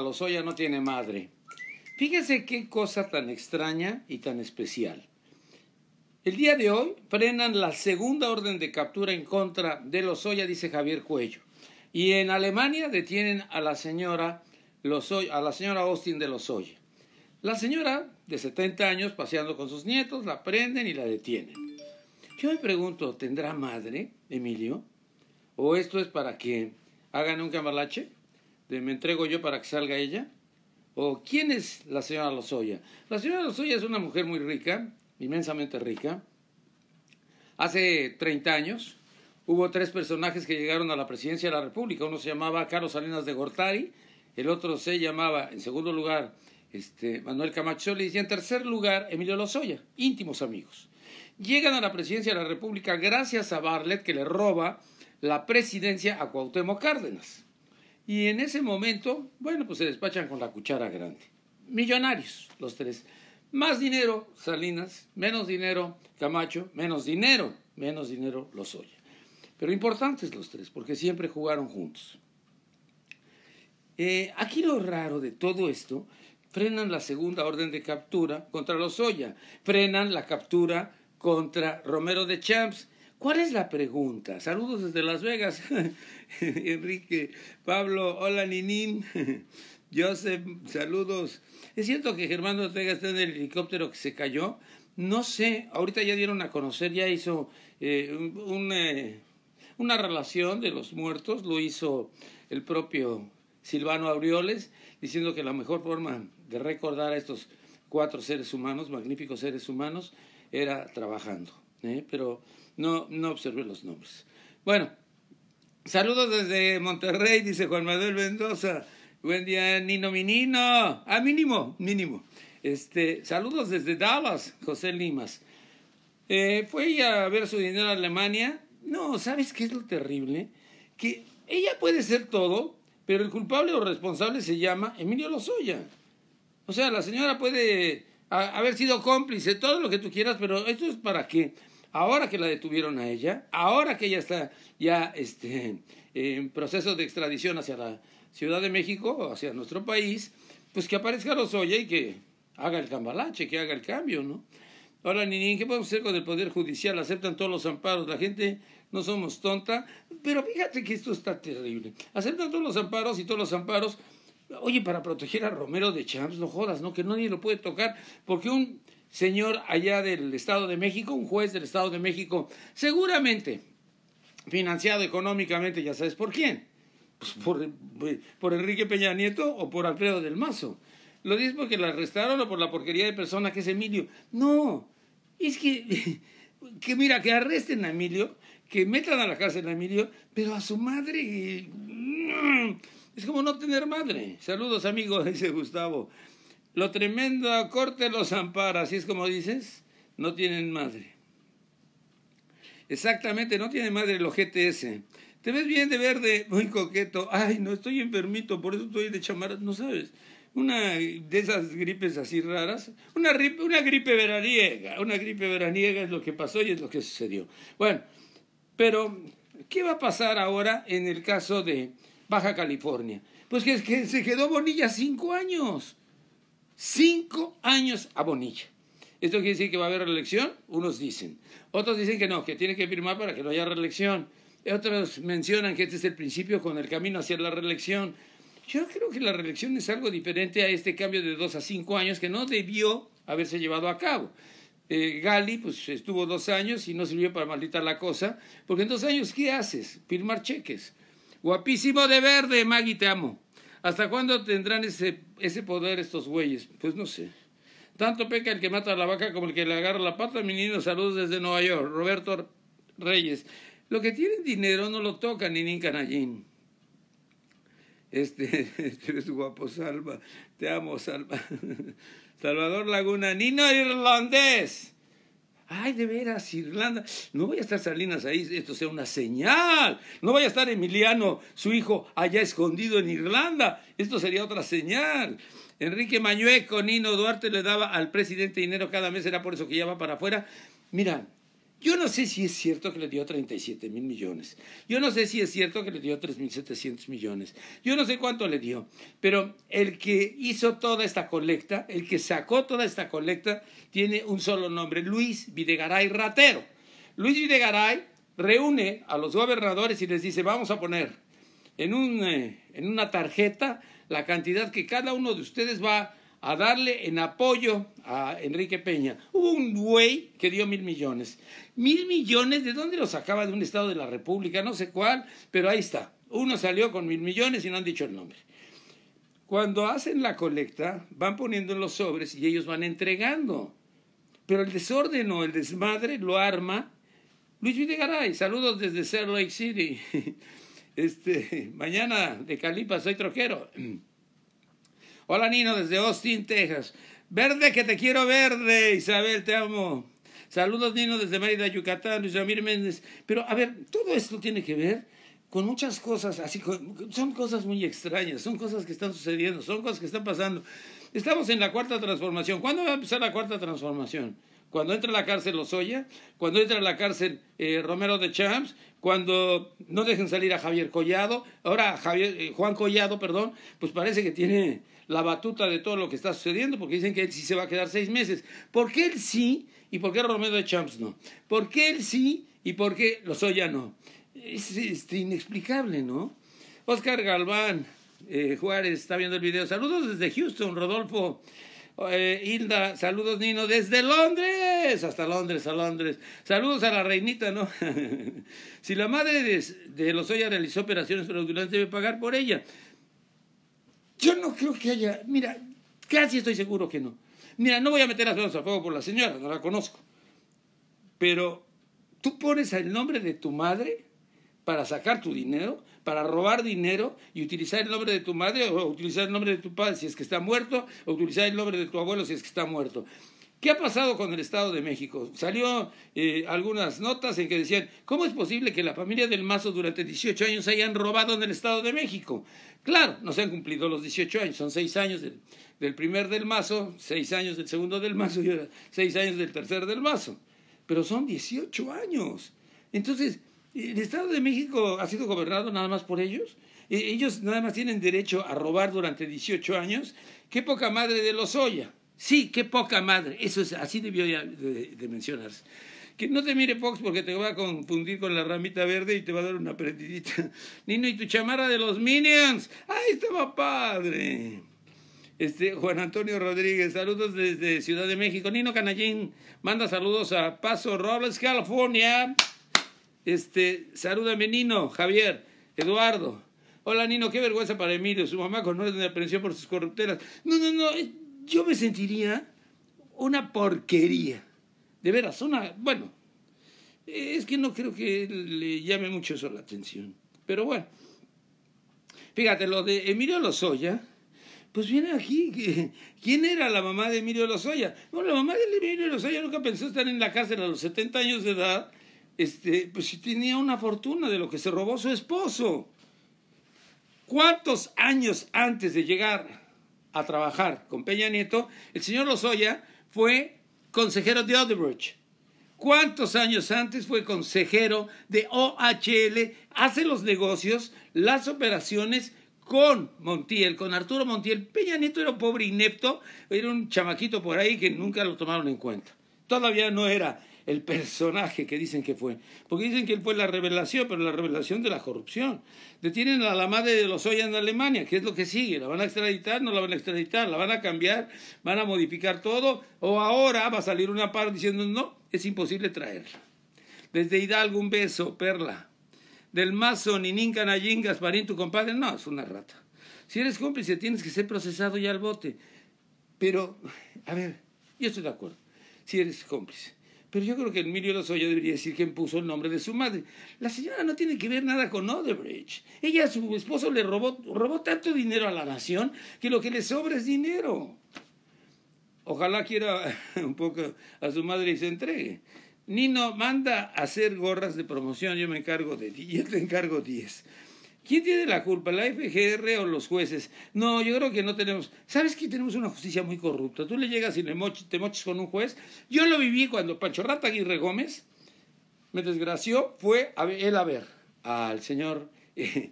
Losoya no tiene madre. Fíjese qué cosa tan extraña y tan especial. El día de hoy Prendan la segunda orden de captura en contra de Lozoya, dice Javier Cuello. Y en Alemania detienen a la señora a la señora Austin de oya La señora de 70 años paseando con sus nietos la prenden y la detienen. Yo me pregunto, ¿tendrá madre, Emilio? ¿O esto es para que hagan un cambalache? me entrego yo para que salga ella? ¿O quién es la señora Lozoya? La señora Lozoya es una mujer muy rica, inmensamente rica. Hace 30 años hubo tres personajes que llegaron a la presidencia de la República. Uno se llamaba Carlos Salinas de Gortari, el otro se llamaba, en segundo lugar, este, Manuel Camacho y en tercer lugar, Emilio Lozoya, íntimos amigos. Llegan a la presidencia de la República gracias a Barlet que le roba la presidencia a Cuauhtémoc Cárdenas. Y en ese momento, bueno, pues se despachan con la cuchara grande. Millonarios, los tres. Más dinero, Salinas, menos dinero, Camacho, menos dinero, menos dinero, Lozoya. Pero importantes los tres, porque siempre jugaron juntos. Eh, aquí lo raro de todo esto, frenan la segunda orden de captura contra soya frenan la captura contra Romero de Champs, ¿Cuál es la pregunta? Saludos desde Las Vegas. Enrique, Pablo, hola Ninín. Joseph, saludos. ¿Es cierto que Germán Ortega está en el helicóptero que se cayó? No sé, ahorita ya dieron a conocer, ya hizo eh, eh, una, relación de los muertos, lo hizo el propio Silvano Aureoles, diciendo que la mejor forma de recordar a estos cuatro seres humanos, magníficos seres humanos, era trabajando. ¿eh? Pero no, no observé los nombres. Bueno, saludos desde Monterrey, dice Juan Manuel Mendoza. Buen día, Nino Minino. Ah, mínimo, mínimo. Este, saludos desde Dallas, José Limas. Eh, fue ella a ver su dinero a Alemania? No, ¿sabes qué es lo terrible? Que ella puede ser todo, pero el culpable o responsable se llama Emilio Lozoya. O sea, la señora puede haber sido cómplice, todo lo que tú quieras, pero ¿esto es para qué? ahora que la detuvieron a ella, ahora que ella está ya este, en proceso de extradición hacia la Ciudad de México, hacia nuestro país, pues que aparezca Rosoya y que haga el cambalache, que haga el cambio, ¿no? Ahora, Ninin, ¿qué podemos hacer con el Poder Judicial? Aceptan todos los amparos, la gente no somos tonta, pero fíjate que esto está terrible. Aceptan todos los amparos y todos los amparos, oye, para proteger a Romero de Champs, no jodas, ¿no? Que nadie lo puede tocar, porque un señor allá del Estado de México, un juez del Estado de México, seguramente financiado económicamente, ya sabes por quién, pues por, Enrique Peña Nieto o por Alfredo del Mazo. Lo dices porque la arrestaron o por la porquería de persona que es Emilio. No, es que, que mira, que arresten a Emilio, que metan a la cárcel a Emilio, pero a su madre... Mm, es como no tener madre. Saludos, amigos, dice Gustavo. Lo tremendo a corte los ampara, así es como dices, no tienen madre. Exactamente, no tiene madre los GTS. Te ves bien de verde, muy coqueto. Ay, no, estoy enfermito, por eso estoy de chamarra, no sabes. Una de esas gripes así raras, una, gripe veraniega, una gripe veraniega es lo que pasó y es lo que sucedió. Bueno, pero, ¿qué va a pasar ahora en el caso de Baja California? Pues que, que se quedó Bonilla cinco años. Cinco años a Bonilla. Esto quiere decir que va a haber reelección, unos dicen. Otros dicen que no, que tiene que firmar para que no haya reelección. Otros mencionan que este es el principio con el camino hacia la reelección. Yo creo que la reelección es algo diferente a este cambio de dos a cinco años que no debió haberse llevado a cabo. Eh, Gali pues, estuvo dos años y no sirvió para maldita la cosa, porque en dos años, ¿qué haces? Firmar cheques. Guapísimo de verde, Maggie, te amo. ¿Hasta cuándo tendrán ese, ese poder estos güeyes? Pues no sé. Tanto peca el que mata a la vaca como el que le agarra la pata. niño, saludos desde Nueva York. Roberto Reyes. Lo que tiene dinero no lo toca ni ni canallín. Este, eres este guapo, Salva. Te amo, Salva. Salvador Laguna, Nino Irlandés. Ay, de veras, Irlanda, no voy a estar Salinas ahí, esto sea una señal. No vaya a estar Emiliano, su hijo, allá escondido en Irlanda, esto sería otra señal. Enrique Mañueco, Nino Duarte le daba al presidente dinero cada mes, era por eso que ya va para afuera. Mira, yo no sé si es cierto que le dio 37 mil millones. Yo no sé si es cierto que le dio 3.700 millones. Yo no sé cuánto le dio. Pero el que hizo toda esta colecta, el que sacó toda esta colecta, tiene un solo nombre, Luis Videgaray Ratero. Luis Videgaray reúne a los gobernadores y les dice, vamos a poner en, eh, en una tarjeta la cantidad que cada uno de ustedes va a darle en apoyo a Enrique Peña. Hubo un güey que dio mil millones. Mil millones, ¿de dónde los sacaba? De un estado de la República, no sé cuál, pero ahí está. Uno salió con mil millones y no han dicho el nombre. Cuando hacen la colecta, van poniendo los sobres y ellos van entregando. Pero el desorden o el desmadre lo arma Luis Garay Saludos desde Salt Lake City. Este, mañana de Calipas, soy troquero. Hola Nino, desde Austin, Texas. Verde, que te quiero verde. Isabel, te amo. Saludos Nino desde Mérida, Yucatán. Luis Amir Méndez. Pero a ver, todo esto tiene que ver con muchas cosas, así son cosas muy extrañas, son cosas que están sucediendo, son cosas que están pasando. Estamos en la cuarta transformación. ¿Cuándo va a empezar la cuarta transformación? Cuando entra a la cárcel Lozoya, cuando entra a la cárcel eh, Romero de Chams. cuando no dejen salir a Javier Collado, ahora eh, Juan Collado, perdón, pues parece que tiene la batuta de todo lo que está sucediendo, porque dicen que él sí se va a quedar seis meses. ¿Por qué él sí y por qué Romero de Champs no? ¿Por qué él sí y por qué Lozoya no? Es, inexplicable, ¿no? Oscar Galván eh, Juárez está viendo el video. Saludos desde Houston, Rodolfo. Eh, Hilda, saludos Nino, desde Londres, hasta Londres, a Londres. Saludos a la reinita, ¿no? si la madre de, de Lozoya realizó operaciones fraudulentas, debe pagar por ella. Yo no creo que haya, mira, casi estoy seguro que no. Mira, no voy a meter las manos al fuego por la señora, no la conozco. Pero tú pones el nombre de tu madre para sacar tu dinero, para robar dinero y utilizar el nombre de tu madre o utilizar el nombre de tu padre si es que está muerto o utilizar el nombre de tu abuelo si es que está muerto. ¿Qué ha pasado con el Estado de México? Salió eh, algunas notas en que decían, ¿cómo es posible que la familia del Mazo durante 18 años hayan robado en el Estado de México? Claro, no se han cumplido los 18 años, son 6 años del, primer del mazo, 6 años del segundo del mazo y 6 años del tercer del mazo. Pero son 18 años. Entonces, ¿el Estado de México ha sido gobernado nada más por ellos? E, ellos nada más tienen derecho a robar durante 18 años. Qué poca madre de los Oya. Sí, qué poca madre. Eso es así debió de mencionarse que no te mire Fox porque te va a confundir con la ramita verde y te va a dar una prendidita. Nino, y tu chamara de los Minions. Ahí estaba padre. Este, Juan Antonio Rodríguez, saludos desde Ciudad de México. Nino Canallín manda saludos a Paso Robles, California. Este, salúdame Nino, Javier, Eduardo. Hola Nino, qué vergüenza para Emilio, su mamá con orden de aprehensión por sus corrupteras. No, no, no, yo me sentiría una porquería de veras, una, bueno, es que no creo que le llame mucho eso la atención. Pero bueno, fíjate, lo de Emilio Lozoya, pues viene aquí, ¿quién era la mamá de Emilio Lozoya? Bueno, la mamá de Emilio Lozoya nunca pensó estar en la cárcel a los 70 años de edad, este, pues si tenía una fortuna de lo que se robó su esposo. ¿Cuántos años antes de llegar a trabajar con Peña Nieto, el señor Lozoya fue consejero de Odebrecht. ¿Cuántos años antes fue consejero de OHL? Hace los negocios, las operaciones con Montiel, con Arturo Montiel. Peña Nieto era un pobre inepto, era un chamaquito por ahí que nunca lo tomaron en cuenta. Todavía no era el personaje que dicen que fue. Porque dicen que él fue la revelación, pero la revelación de la corrupción. Detienen a la madre de los en Alemania, que es lo que sigue? ¿La van a extraditar? ¿No la van a extraditar? ¿La van a cambiar? ¿Van a modificar todo? ¿O ahora va a salir una par diciendo, no, es imposible traerla? Desde Hidalgo un beso, Perla. Del mazo, Ninin Canallín, Gasparín, tu compadre, no, es una rata. Si eres cómplice, tienes que ser procesado ya al bote. Pero, a ver, yo estoy de acuerdo, si eres cómplice. Pero yo creo que Emilio Lozoya debería decir quién puso el nombre de su madre. La señora no tiene que ver nada con Odebrecht. Ella a su esposo le robó, tanto dinero a la nación que lo que le sobra es dinero. Ojalá quiera un poco a su madre y se entregue. Nino, manda a hacer gorras de promoción, yo me encargo de 10, yo te encargo 10. ¿Quién tiene la culpa? ¿La FGR o los jueces? No, yo creo que no tenemos. ¿Sabes que tenemos una justicia muy corrupta? Tú le llegas y le moches, te moches con un juez. Yo lo viví cuando Pancho Rata Aguirre Gómez me desgració, fue él a ver al señor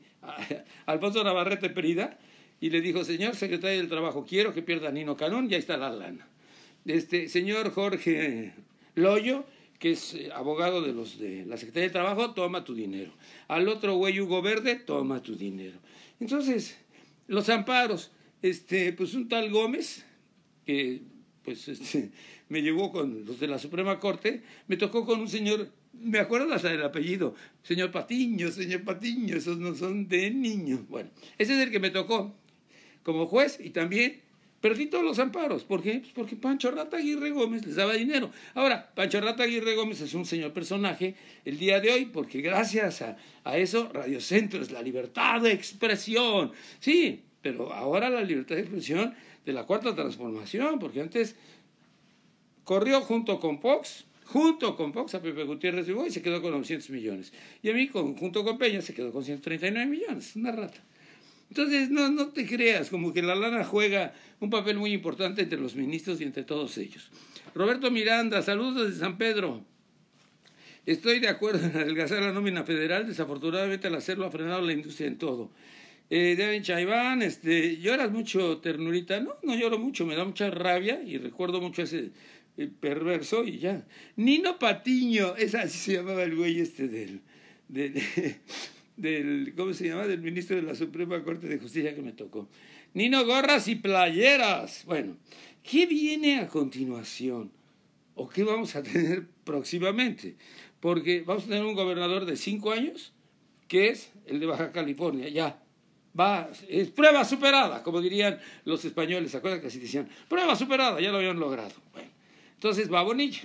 Alfonso Navarrete Perida y le dijo, señor secretario del Trabajo, quiero que pierda Nino Canón, ya está la lana. Este, señor Jorge Loyo, que es eh, abogado de los de la Secretaría de Trabajo, toma tu dinero. Al otro güey Hugo Verde, toma tu dinero. Entonces, los amparos, este, pues un tal Gómez, que pues este, me llevó con los de la Suprema Corte, me tocó con un señor, me acuerdo hasta el apellido, señor Patiño, señor Patiño, esos no son de niños. Bueno, ese es el que me tocó como juez y también Perdí todos los amparos. ¿Por qué? Pues porque Pancho Rata Aguirre Gómez les daba dinero. Ahora, Pancho Rata Aguirre Gómez es un señor personaje el día de hoy, porque gracias a, eso Radio Centro es la libertad de expresión. Sí, pero ahora la libertad de expresión de la cuarta transformación, porque antes corrió junto con Fox, junto con Fox a Pepe Gutiérrez y se quedó con 900 millones. Y a mí, junto con Peña, se quedó con 139 millones. Una rata. Entonces, no, no te creas, como que la lana juega un papel muy importante entre los ministros y entre todos ellos. Roberto Miranda, saludos desde San Pedro. Estoy de acuerdo en adelgazar la nómina federal, desafortunadamente al hacerlo ha frenado la industria en todo. Eh, Chaiván, este, lloras mucho, ternurita. No, no lloro mucho, me da mucha rabia y recuerdo mucho ese perverso y ya. Nino Patiño, esa así se llamaba el güey este del del, ¿cómo se llama? Del ministro de la Suprema Corte de Justicia que me tocó. Nino Gorras y Playeras. Bueno, ¿qué viene a continuación? ¿O qué vamos a tener próximamente? Porque vamos a tener un gobernador de cinco años, que es el de Baja California, ya. Va, es prueba superada, como dirían los españoles, ¿se acuerdan que así decían? Prueba superada, ya lo habían logrado. Bueno, entonces va Bonilla.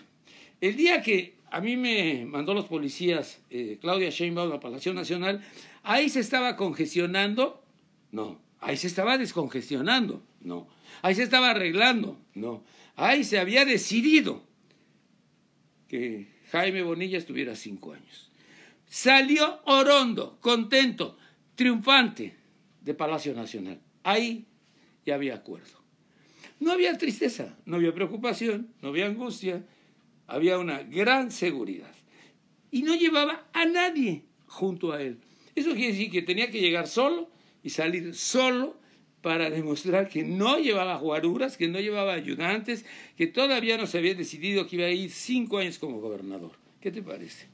El día que a mí me mandó los policías, eh, Claudia Sheinbaum, a Palacio Nacional, ahí se estaba congestionando, no, ahí se estaba descongestionando, no, ahí se estaba arreglando, no, ahí se había decidido que Jaime Bonilla estuviera cinco años. Salió Orondo, contento, triunfante de Palacio Nacional. Ahí ya había acuerdo. No había tristeza, no había preocupación, no había angustia, había una gran seguridad. Y no llevaba a nadie junto a él. Eso quiere decir que tenía que llegar solo y salir solo para demostrar que no llevaba guaruras, que no llevaba ayudantes, que todavía no se había decidido que iba a ir cinco años como gobernador. ¿Qué te parece?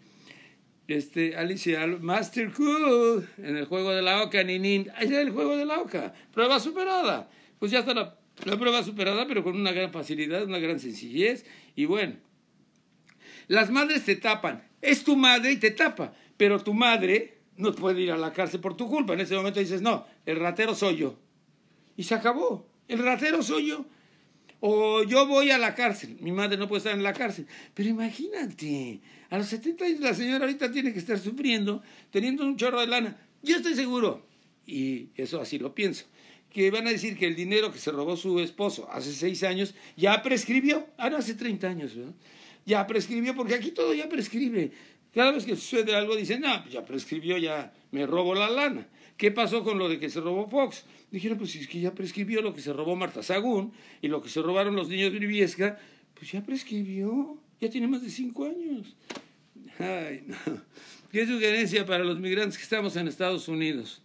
Este, Alicia, Master Cool, en el juego de la Oca, Ninin, está el juego de la Oca, prueba superada. Pues ya está la prueba superada, pero con una gran facilidad, una gran sencillez, y bueno, las madres te tapan. Es tu madre y te tapa. Pero tu madre no puede ir a la cárcel por tu culpa. En ese momento dices, no, el ratero soy yo. Y se acabó. El ratero soy yo. O yo voy a la cárcel. Mi madre no puede estar en la cárcel. Pero imagínate, a los 70 años la señora ahorita tiene que estar sufriendo, teniendo un chorro de lana. Yo estoy seguro, y eso así lo pienso, que van a decir que el dinero que se robó su esposo hace seis años ya prescribió. Ahora hace 30 años, ¿verdad? ya prescribió, porque aquí todo ya prescribe. Cada vez que sucede algo dicen, no, ya prescribió, ya me robo la lana. ¿Qué pasó con lo de que se robó Fox? Dijeron, pues es que ya prescribió lo que se robó Marta Sagún y lo que se robaron los niños de Briviesca, pues ya prescribió, ya tiene más de cinco años. Ay, no. ¿Qué sugerencia para los migrantes que estamos en Estados Unidos?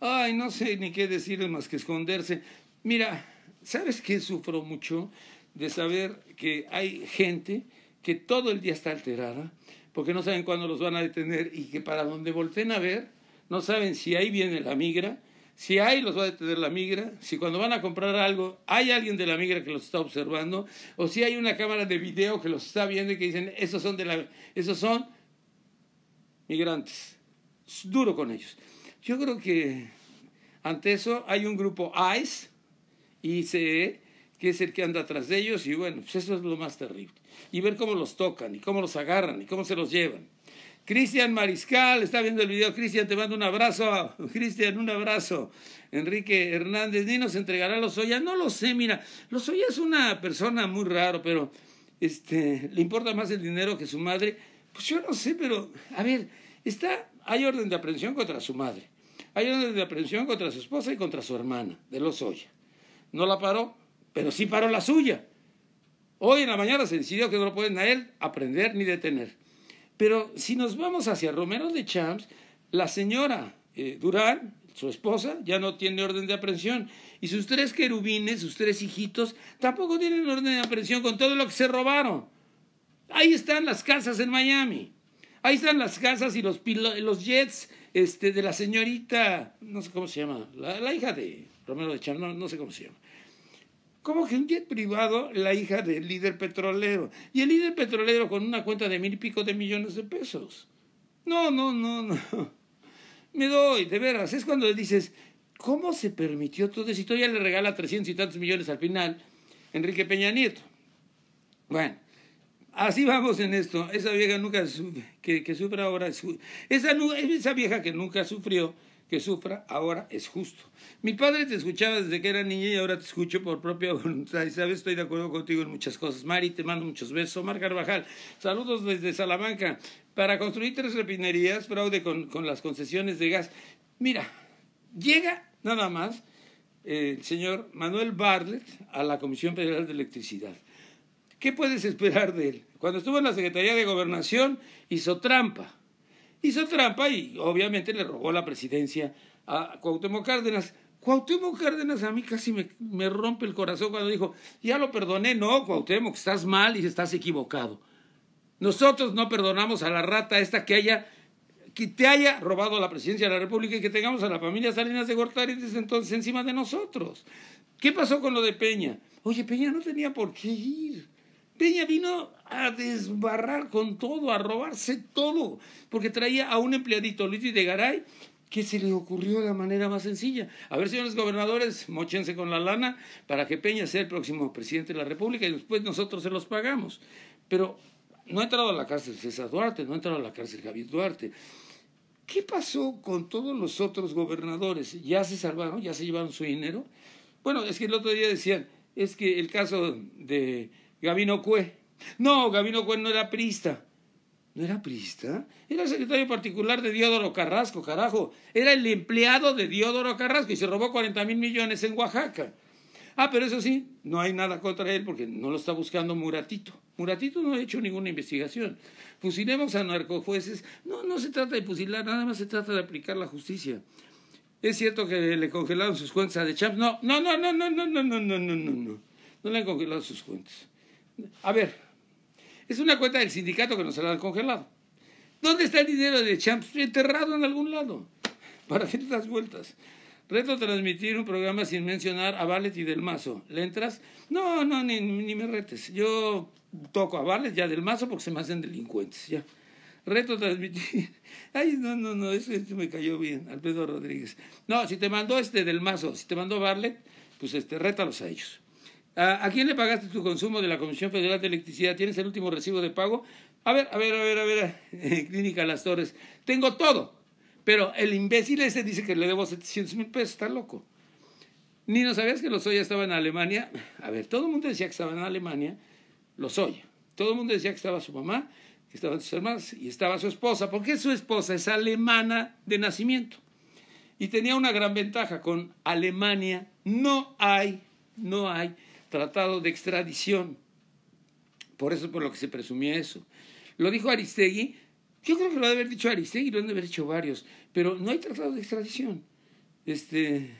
Ay, no sé ni qué decir más que esconderse. Mira, ¿sabes qué sufro mucho? De saber que hay gente que todo el día está alterada, porque no saben cuándo los van a detener y que para donde volteen a ver, no saben si ahí viene la migra, si ahí los va a detener la migra, si cuando van a comprar algo hay alguien de la migra que los está observando, o si hay una cámara de video que los está viendo y que dicen, esos son, de la, esos son migrantes. Es duro con ellos. Yo creo que ante eso hay un grupo ICE, ICE, que es el que anda atrás de ellos y bueno, pues eso es lo más terrible y ver cómo los tocan y cómo los agarran y cómo se los llevan. Cristian Mariscal, está viendo el video. Cristian, te mando un abrazo. Cristian, un abrazo. Enrique Hernández, ni nos entregará los Lozoya. No lo sé, mira. Oya es una persona muy raro, pero este, le importa más el dinero que su madre. Pues yo no sé, pero a ver, hay orden de aprehensión contra su madre. Hay orden de aprehensión contra su esposa y contra su hermana de los Oya. No la paró, pero sí paró la suya. Hoy en la mañana se decidió que no lo pueden a él aprender ni detener. Pero si nos vamos hacia Romero de Champs, la señora eh, Durán, su esposa, ya no tiene orden de aprehensión. Y sus tres querubines, sus tres hijitos, tampoco tienen orden de aprehensión con todo lo que se robaron. Ahí están las casas en Miami. Ahí están las casas y los, los jets este, de la señorita, no sé cómo se llama, la, hija de Romero de Champs, no sé cómo se llama. ¿Cómo que un jet privado la hija del líder petrolero. Y el líder petrolero con una cuenta de mil y pico de millones de pesos. No, no, no, no. Me doy, de veras. Es cuando le dices, ¿cómo se permitió todo eso? Y todavía le regala trescientos y tantos millones al final Enrique Peña Nieto. Bueno, así vamos en esto. Esa vieja nunca que ahora. Esa, esa vieja que nunca sufrió que sufra ahora es justo. Mi padre te escuchaba desde que era niña y ahora te escucho por propia voluntad. Y sabes, estoy de acuerdo contigo en muchas cosas. Mari, te mando muchos besos. Omar Carvajal, saludos desde Salamanca. Para construir tres refinerías, fraude con, las concesiones de gas. Mira, llega nada más eh, el señor Manuel Bartlett a la Comisión Federal de Electricidad. ¿Qué puedes esperar de él? Cuando estuvo en la Secretaría de Gobernación hizo trampa hizo trampa y obviamente le robó la presidencia a Cuauhtémoc Cárdenas. Cuauhtémoc Cárdenas a mí casi me, rompe el corazón cuando dijo, ya lo perdoné, no, Cuauhtémoc, estás mal y estás equivocado. Nosotros no perdonamos a la rata esta que haya que te haya robado la presidencia de la República y que tengamos a la familia Salinas de Gortari desde entonces encima de nosotros. ¿Qué pasó con lo de Peña? Oye, Peña no tenía por qué ir. Peña vino a desbarrar con todo, a robarse todo, porque traía a un empleadito, Luis de Garay, que se le ocurrió de la manera más sencilla. A ver, señores gobernadores, mochense con la lana para que Peña sea el próximo presidente de la República y después nosotros se los pagamos. Pero no ha entrado a la cárcel César Duarte, no ha entrado a la cárcel Javier Duarte. ¿Qué pasó con todos los otros gobernadores? ¿Ya se salvaron? ¿Ya se llevaron su dinero? Bueno, es que el otro día decían, es que el caso de Gabino Cue. No, Gabino Cue no era prista. ¿No era prista? Era secretario particular de Diodoro Carrasco, carajo. Era el empleado de Diodoro Carrasco y se robó 40 mil millones en Oaxaca. Ah, pero eso sí, no hay nada contra él porque no lo está buscando Muratito. Muratito no ha hecho ninguna investigación. Fusilemos a narcojueces. No, no se trata de fusilar, nada más se trata de aplicar la justicia. ¿Es cierto que le congelaron sus cuentas a De Champs? No, no, no, no, no, no, no, no, no, no, no. No le han congelado sus cuentas. A ver, es una cuenta del sindicato que nos la han congelado. ¿Dónde está el dinero de Champs? Enterrado en algún lado. ¿Para hacer las vueltas? Reto transmitir un programa sin mencionar a Ballet y Del Mazo. ¿Le entras? No, no, ni, me retes. Yo toco a ballet, ya Del Mazo porque se me hacen delincuentes, ya. Reto transmitir. Ay, no, no, no, eso, me cayó bien, Alfredo Rodríguez. No, si te mandó este Del Mazo, si te mandó Barlet, pues este, rétalos a ellos. ¿A, quién le pagaste tu consumo de la Comisión Federal de Electricidad? ¿Tienes el último recibo de pago? A ver, a ver, a ver, a ver, Clínica Las Torres, tengo todo. Pero el imbécil ese dice que le debo 700 mil pesos, está loco. Ni no sabías que Lozoya estaba en Alemania. A ver, todo el mundo decía que estaba en Alemania, Lozoya. Todo el mundo decía que estaba su mamá, que estaban sus hermanas y estaba su esposa, porque su esposa es alemana de nacimiento. Y tenía una gran ventaja con Alemania. No hay, no hay tratado de extradición. Por eso por lo que se presumía eso. Lo dijo Aristegui, yo creo que lo debe haber dicho Aristegui, lo han de haber dicho varios, pero no hay tratado de extradición. Este,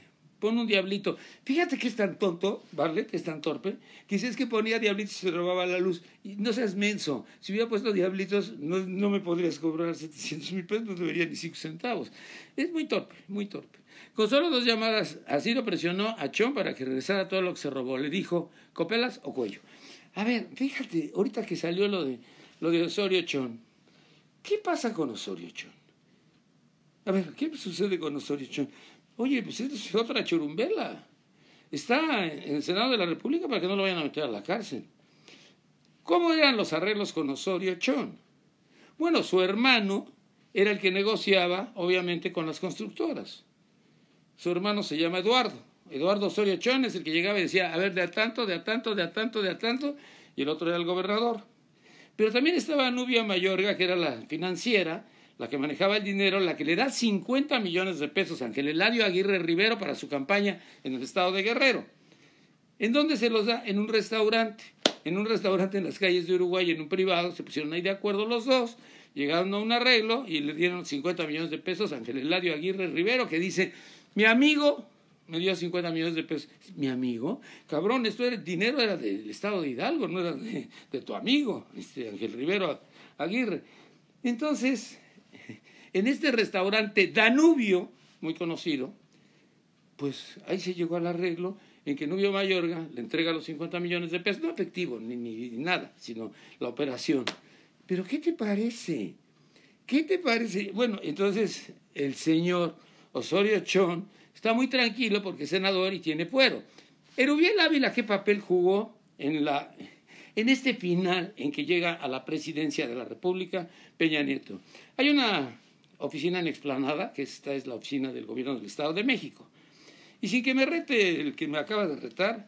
pon un diablito. Fíjate que es tan tonto, Barlet, es tan torpe, que es que ponía diablitos y se robaba la luz. Y no seas menso, si hubiera puesto diablitos no, me podrías cobrar 700 mil pesos, no debería ni 5 centavos. Es muy torpe, muy torpe. Con solo dos llamadas, así lo presionó a Chon para que regresara todo lo que se robó. Le dijo, copelas o cuello. A ver, fíjate, ahorita que salió lo de, lo de Osorio Chon, ¿qué pasa con Osorio Chon? A ver, ¿qué sucede con Osorio Chon? Oye, pues esto es otra churumbela. Está en el Senado de la República para que no lo vayan a meter a la cárcel. ¿Cómo eran los arreglos con Osorio Chón? Bueno, su hermano era el que negociaba, obviamente, con las constructoras. Su hermano se llama Eduardo. Eduardo Osorio Chón es el que llegaba y decía, a ver, de a tanto, de a tanto, de a tanto, de a tanto, y el otro era el gobernador. Pero también estaba Nubia Mayorga, que era la financiera, la que manejaba el dinero, la que le da 50 millones de pesos a Ángel Eladio Aguirre Rivero para su campaña en el estado de Guerrero. ¿En dónde se los da? En un restaurante. En un restaurante en las calles de Uruguay, en un privado, se pusieron ahí de acuerdo los dos, llegaron a un arreglo y le dieron 50 millones de pesos a Ángel Eladio Aguirre Rivero, que dice, mi amigo me dio 50 millones de pesos. Mi amigo, cabrón, esto era, el dinero era del estado de Hidalgo, no era de, tu amigo, este Ángel Rivero Aguirre. Entonces, en este restaurante Danubio, muy conocido, pues ahí se llegó al arreglo en que Nubio Mayorga le entrega los 50 millones de pesos, no efectivo ni, nada, sino la operación. Pero ¿qué te parece? ¿Qué te parece? Bueno, entonces el señor Osorio Chón está muy tranquilo porque es senador y tiene puero. Erubiel Ávila, ¿qué papel jugó en, la, en este final en que llega a la presidencia de la República Peña Nieto? Hay una oficina en Explanada, que esta es la oficina del gobierno del Estado de México. Y sin que me rete el que me acaba de retar,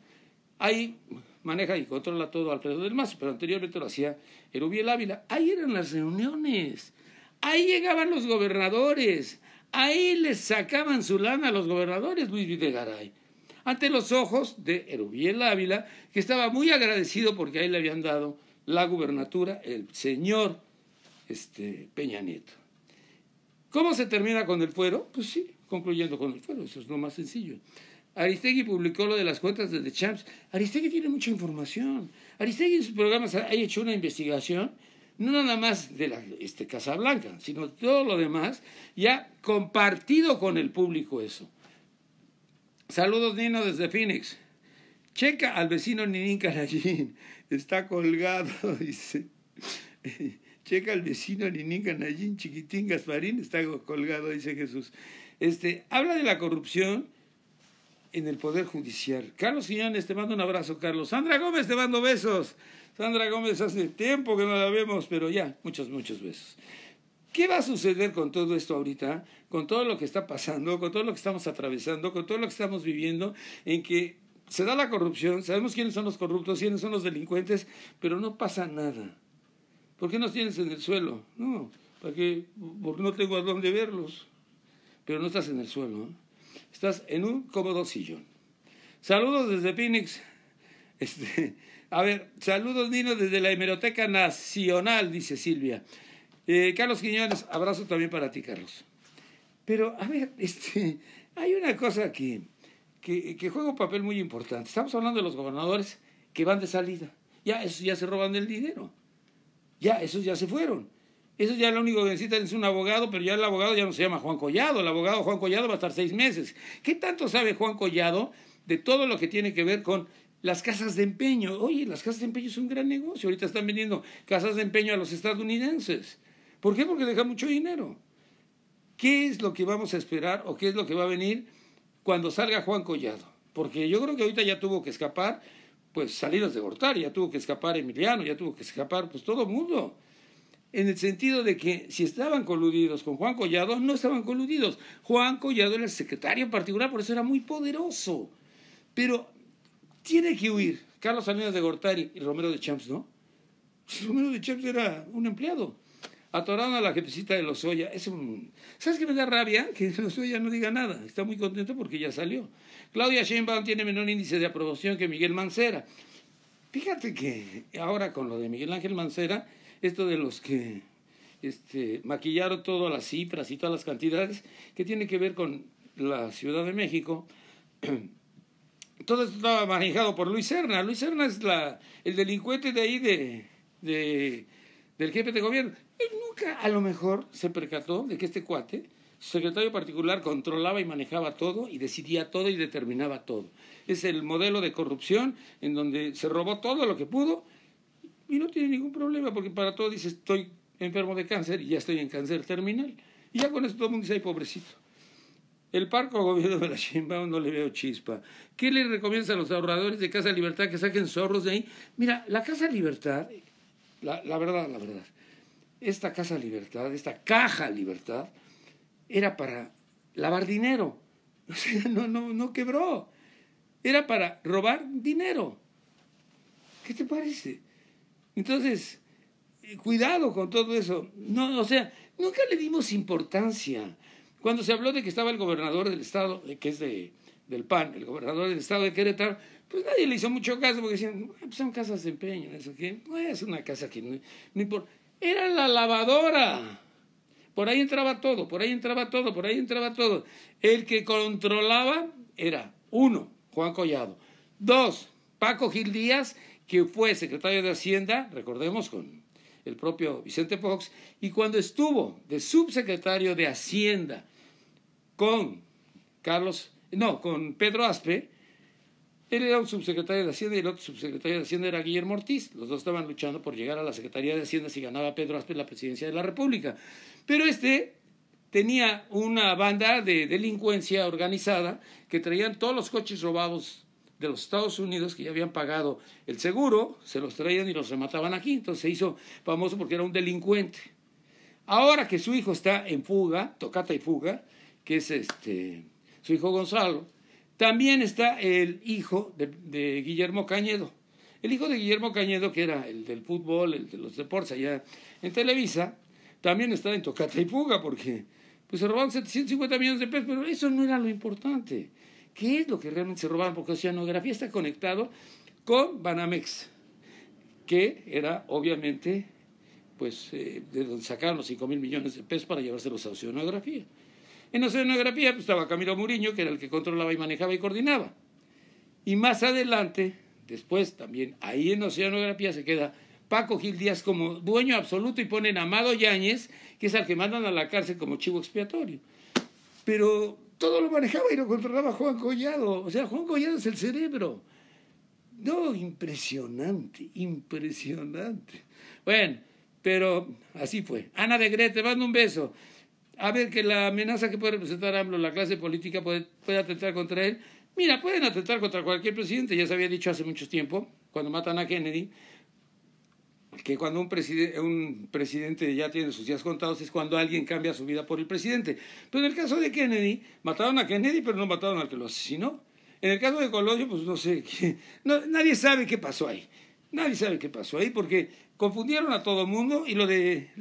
ahí maneja y controla todo Alfredo del Mazo, pero anteriormente lo hacía Erubiel Ávila. Ahí eran las reuniones, ahí llegaban los gobernadores, ahí les sacaban su lana a los gobernadores, Luis Videgaray. Ante los ojos de Erubiel Ávila, que estaba muy agradecido porque ahí le habían dado la gubernatura el señor este, Peña Nieto. ¿Cómo se termina con el fuero? Pues sí, concluyendo con el fuero, eso es lo más sencillo. Aristegui publicó lo de las cuentas de The Champs. Aristegui tiene mucha información. Aristegui en sus programas ha hecho una investigación, no nada más de la este, Casa Blanca, sino todo lo demás, y ha compartido con el público eso. Saludos, Nino, desde Phoenix. Checa al vecino Ninín Carayín. Está colgado, dice. Checa al vecino Ninín Canallín, chiquitín Gasparín, está colgado, dice Jesús. Este, habla de la corrupción en el Poder Judicial. Carlos Quiñones, te mando un abrazo, Carlos. Sandra Gómez, te mando besos. Sandra Gómez, hace tiempo que no la vemos, pero ya, muchos, muchos besos. ¿Qué va a suceder con todo esto ahorita? Con todo lo que está pasando, con todo lo que estamos atravesando, con todo lo que estamos viviendo, en que se da la corrupción, sabemos quiénes son los corruptos, quiénes son los delincuentes, pero no pasa nada. ¿Por qué nos tienes en el suelo? No, ¿para porque no tengo a verlos. Pero no estás en el suelo, ¿eh? estás en un cómodo sillón. Saludos desde Phoenix. Este, a ver, saludos Nino desde la Hemeroteca Nacional, dice Silvia. Eh, Carlos Quiñones, abrazo también para ti, Carlos. Pero, a ver, este, hay una cosa que, que, que juega un papel muy importante. Estamos hablando de los gobernadores que van de salida. Ya, ya se roban el dinero. Ya, esos ya se fueron. Eso ya lo único que necesitan es un abogado, pero ya el abogado ya no se llama Juan Collado. El abogado Juan Collado va a estar seis meses. ¿Qué tanto sabe Juan Collado de todo lo que tiene que ver con las casas de empeño? Oye, las casas de empeño es un gran negocio. Ahorita están vendiendo casas de empeño a los estadounidenses. ¿Por qué? Porque deja mucho dinero. ¿Qué es lo que vamos a esperar o qué es lo que va a venir cuando salga Juan Collado? Porque yo creo que ahorita ya tuvo que escapar pues salidas de Gortari, ya tuvo que escapar Emiliano, ya tuvo que escapar pues todo el mundo. En el sentido de que si estaban coludidos con Juan Collado, no estaban coludidos. Juan Collado era el secretario en particular, por eso era muy poderoso. Pero tiene que huir Carlos Salinas de Gortari y Romero de Champs, ¿no? Pues, Romero de Champs era un empleado atorando a la jefecita de Lozoya. Es un... ¿Sabes qué me da rabia? Que los Lozoya no diga nada. Está muy contento porque ya salió. Claudia Sheinbaum tiene menor índice de aprobación que Miguel Mancera. Fíjate que ahora con lo de Miguel Ángel Mancera, esto de los que este, maquillaron todas las cifras y todas las cantidades, que tiene que ver con la Ciudad de México. Todo esto estaba manejado por Luis Serna. Luis Serna es el delincuente de ahí de, de del jefe de gobierno. Él nunca, a lo mejor, se percató de que este cuate, secretario particular, controlaba y manejaba todo y decidía todo y determinaba todo. Es el modelo de corrupción en donde se robó todo lo que pudo y no tiene ningún problema, porque para todo dice, estoy enfermo de cáncer y ya estoy en cáncer terminal. Y ya con eso todo el mundo dice, ay, pobrecito. El parco gobierno de la Chimbao no le veo chispa. ¿Qué le recomiendan a los ahorradores de Casa Libertad que saquen zorros de ahí? Mira, la Casa Libertad la, la verdad, la verdad. Esta Casa Libertad, esta Caja Libertad, era para lavar dinero. O sea, no, no, no quebró. Era para robar dinero. ¿Qué te parece? Entonces, eh, cuidado con todo eso. No, o sea, nunca le dimos importancia. Cuando se habló de que estaba el gobernador del estado, que es de, del PAN, el gobernador del estado de Querétaro, pues nadie le hizo mucho caso porque decían, pues son casas de empeño, ¿eso qué? Pues, es una casa que no, no importa. Era la lavadora. Por ahí entraba todo, por ahí entraba todo, por ahí entraba todo. El que controlaba era uno, Juan Collado. Dos, Paco Gil Díaz, que fue secretario de Hacienda, recordemos, con el propio Vicente Fox, y cuando estuvo de subsecretario de Hacienda con Carlos, no, con Pedro Aspe, él era un subsecretario de Hacienda y el otro subsecretario de Hacienda era Guillermo Ortiz. Los dos estaban luchando por llegar a la Secretaría de Hacienda si ganaba Pedro Aspe la presidencia de la República. Pero este tenía una banda de delincuencia organizada que traían todos los coches robados de los Estados Unidos que ya habían pagado el seguro, se los traían y los remataban aquí. Entonces se hizo famoso porque era un delincuente. Ahora que su hijo está en fuga, tocata y fuga, que es este, su hijo Gonzalo, también está el hijo de, Guillermo Cañedo. El hijo de Guillermo Cañedo, que era el del fútbol, el de los deportes allá en Televisa, también está en Tocata y Fuga, porque pues, se robaron 750 millones de pesos, pero eso no era lo importante. ¿Qué es lo que realmente se robaron? Porque Oceanografía está conectado con Banamex, que era obviamente pues, eh, de donde sacaron los 5 mil millones de pesos para llevárselos a Oceanografía. En Oceanografía pues, estaba Camilo Muriño, que era el que controlaba y manejaba y coordinaba. Y más adelante, después también, ahí en Oceanografía se queda Paco Gil Díaz como dueño absoluto y ponen a Amado Yáñez, que es al que mandan a la cárcel como chivo expiatorio. Pero todo lo manejaba y lo controlaba Juan Collado. O sea, Juan Collado es el cerebro. No, impresionante, impresionante. Bueno, pero así fue. Ana de Grete, te mando un beso a ver que la amenaza que puede representar AMLO, la clase política puede, atentar contra él. Mira, pueden atentar contra cualquier presidente, ya se había dicho hace mucho tiempo, cuando matan a Kennedy, que cuando un, presidente ya tiene sus días contados es cuando alguien cambia su vida por el presidente. Pero en el caso de Kennedy, mataron a Kennedy, pero no mataron al que lo asesinó. En el caso de Colosio, pues no sé, no, nadie sabe qué pasó ahí. Nadie sabe qué pasó ahí porque confundieron a todo el mundo y lo de...